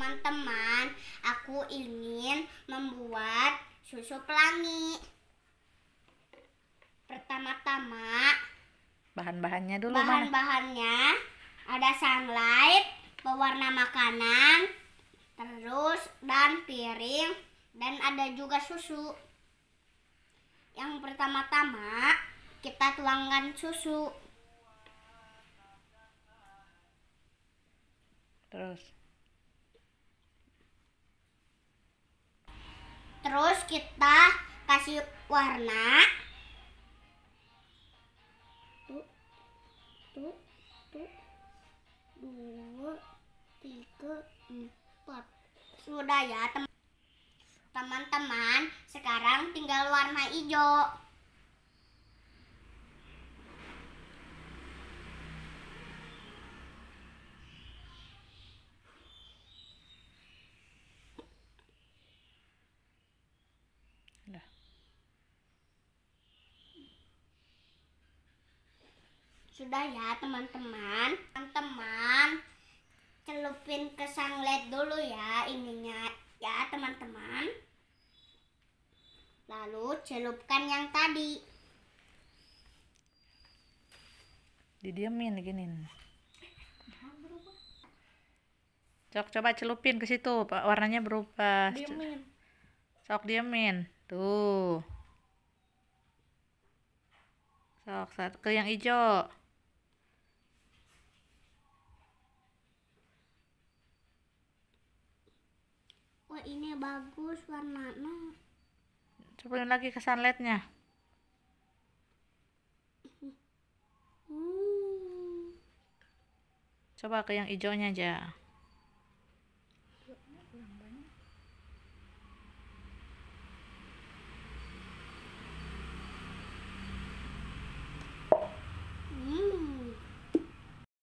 teman-teman, aku ingin membuat susu pelangi. Pertama-tama, bahan-bahannya dulu. Bahan-bahannya ada sunlight, pewarna makanan, terus dan piring, dan ada juga susu. Yang pertama-tama, kita tuangkan susu. Terus. Terus kita kasih warna. dua, tiga, empat. Sudah ya teman-teman. Sekarang tinggal warna hijau. Sudah ya teman-teman. Teman-teman celupin ke sanglet dulu ya ininya ya teman-teman. Lalu celupkan yang tadi. Didiamin gini. Cok coba celupin ke situ, pak warnanya berubah. diamin. cok diamin Tuh. Sok ke yang hijau. ini bagus warnanya cobain lagi ke sunlightnya hmm. coba ke yang hijaunya aja